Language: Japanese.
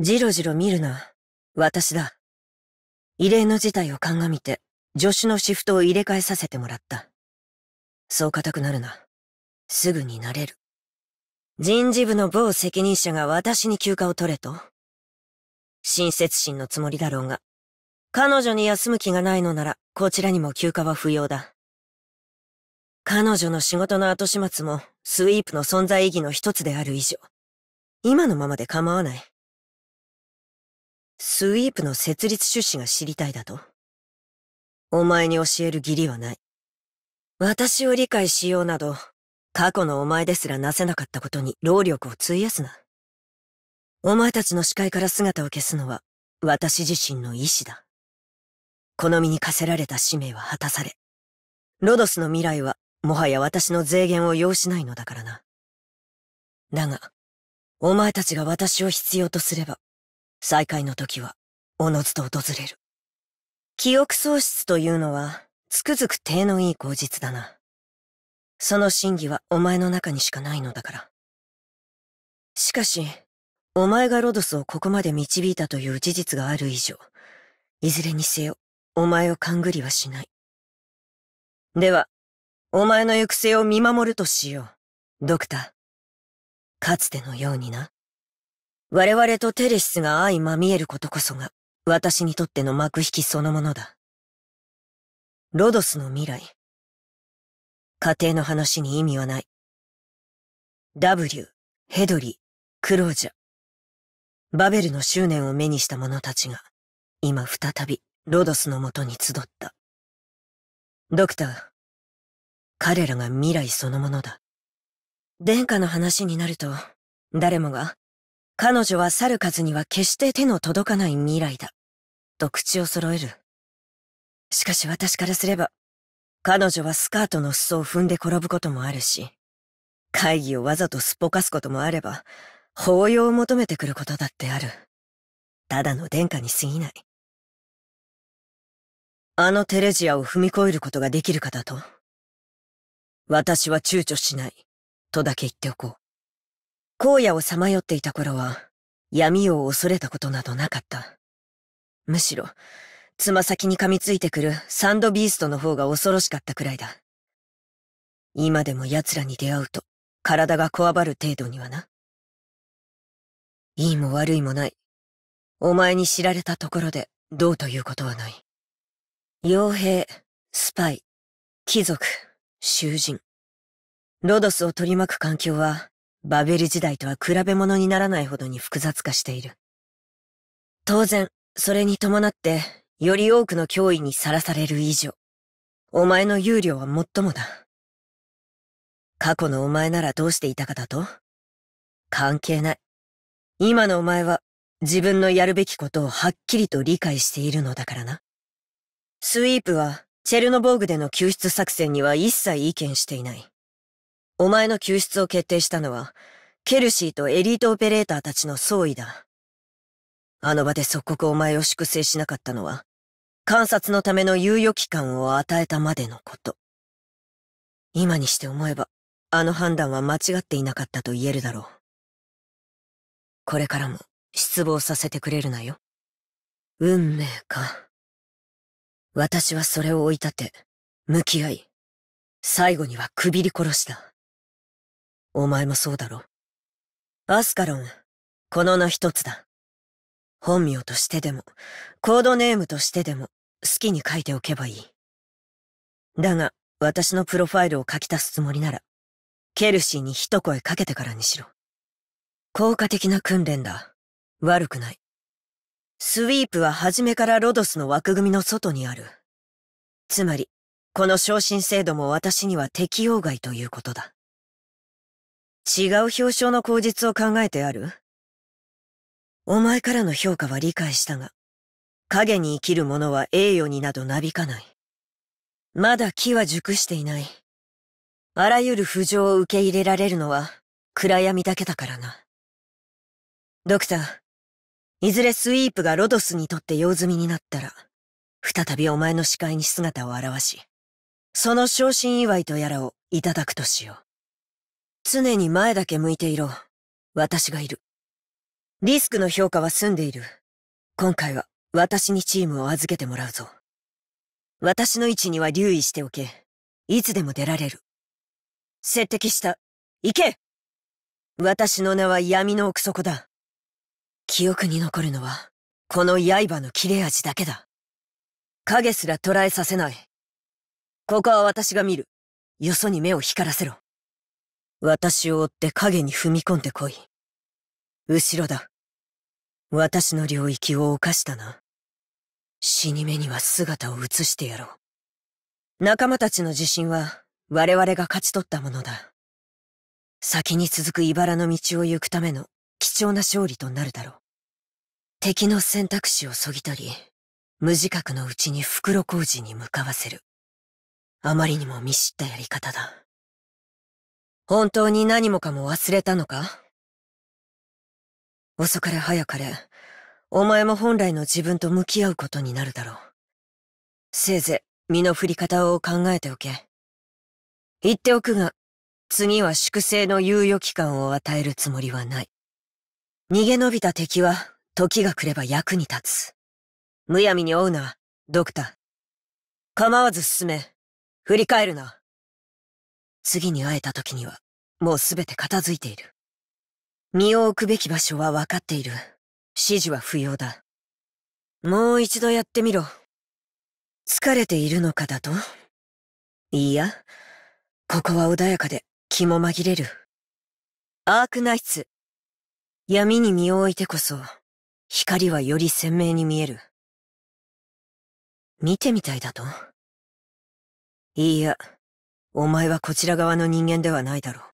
じろじろ見るな。私だ。異例の事態を鑑みて、助手のシフトを入れ替えさせてもらった。そう固くなるな。すぐになれる。人事部の某責任者が私に休暇を取れと。親切心のつもりだろうが、彼女に休む気がないのなら、こちらにも休暇は不要だ。彼女の仕事の後始末も、スイープの存在意義の一つである以上、今のままで構わない。スイープの設立趣旨が知りたいだとお前に教える義理はない。私を理解しようなど、過去のお前ですらなせなかったことに労力を費やすな。お前たちの視界から姿を消すのは、私自身の意志だ。この身に課せられた使命は果たされ、ロドスの未来は、もはや私の税源を要しないのだからな。だが、お前たちが私を必要とすれば、再会の時は、おのずと訪れる。記憶喪失というのは、つくづく体のいい口実だな。その真偽はお前の中にしかないのだから。しかし、お前がロドスをここまで導いたという事実がある以上、いずれにせよ、お前を勘ぐりはしない。では、お前の行く末を見守るとしよう、ドクター。かつてのようにな。我々とテレシスが相まみえることこそが、私にとっての幕引きそのものだ。ロドスの未来。家庭の話に意味はない。W、ヘドリ、クロージャ。バベルの執念を目にした者たちが、今再びロドスのもとに集った。ドクター、彼らが未来そのものだ。殿下の話になると、誰もが彼女は去る数には決して手の届かない未来だ。と口を揃える。しかし私からすれば、彼女はスカートの裾を踏んで転ぶこともあるし、会議をわざとすっぽかすこともあれば、抱擁を求めてくることだってある。ただの殿下に過ぎない。あのテレジアを踏み越えることができるかだと。私は躊躇しない、とだけ言っておこう。荒野をさまよっていた頃は、闇を恐れたことなどなかった。むしろ、つま先に噛みついてくるサンドビーストの方が恐ろしかったくらいだ。今でも奴らに出会うと、体がこわばる程度にはな。いいも悪いもない。お前に知られたところで、どうということはない。傭兵、スパイ、貴族、囚人。ロドスを取り巻く環境は、バベル時代とは比べ物にならないほどに複雑化している。当然、それに伴って、より多くの脅威にさらされる以上、お前の憂慮はもっともだ。過去のお前ならどうしていたかだと関係ない。今のお前は自分のやるべきことをはっきりと理解しているのだからな。スイープはチェルノボーグでの救出作戦には一切意見していない。お前の救出を決定したのは、ケルシーとエリートオペレーターたちの総意だ。あの場で即刻お前を粛清しなかったのは、観察のための猶予期間を与えたまでのこと。今にして思えば、あの判断は間違っていなかったと言えるだろう。これからも失望させてくれるなよ。運命か。私はそれを追い立て、向き合い、最後にはくびり殺した。お前もそうだろ。アスカロン、この名一つだ。本名としてでも、コードネームとしてでも、好きに書いておけばいい。だが、私のプロファイルを書き足すつもりなら、ケルシーに一声かけてからにしろ。効果的な訓練だ。悪くない。スウィープは初めからロドスの枠組みの外にある。つまり、この昇進制度も私には適用外ということだ。違う表彰の口実を考えてあるお前からの評価は理解したが、影に生きる者は栄誉になどなびかない。まだ木は熟していない。あらゆる浮上を受け入れられるのは暗闇だけだからな。ドクター、いずれスイープがロドスにとって用済みになったら、再びお前の視界に姿を現し、その昇進祝いとやらをいただくとしよう。常に前だけ向いていろ。私がいる。リスクの評価は済んでいる。今回は私にチームを預けてもらうぞ。私の位置には留意しておけ。いつでも出られる。接敵した。行け私の名は闇の奥底だ。記憶に残るのは、この刃の切れ味だけだ。影すら捉えさせない。ここは私が見る。よそに目を光らせろ。私を追って影に踏み込んでこい。後ろだ。私の領域を犯したな。死に目には姿を映してやろう。仲間たちの自信は我々が勝ち取ったものだ。先に続く茨の道を行くための貴重な勝利となるだろう。敵の選択肢をそぎ取り、無自覚のうちに袋小路に向かわせる。あまりにも見知ったやり方だ。本当に何もかも忘れたのか遅かれ早かれ、お前も本来の自分と向き合うことになるだろう。せいぜい身の振り方を考えておけ。言っておくが、次は粛清の猶予期間を与えるつもりはない。逃げ延びた敵は、時が来れば役に立つ。むやみに追うな、ドクター。構わず進め。振り返るな。次に会えた時には、もうすべて片付いている。身を置くべき場所は分かっている。指示は不要だ。もう一度やってみろ。疲れているのかだといや、ここは穏やかで気も紛れる。アークナイツ。闇に身を置いてこそ、光はより鮮明に見える。見てみたいだといいや、お前はこちら側の人間ではないだろう。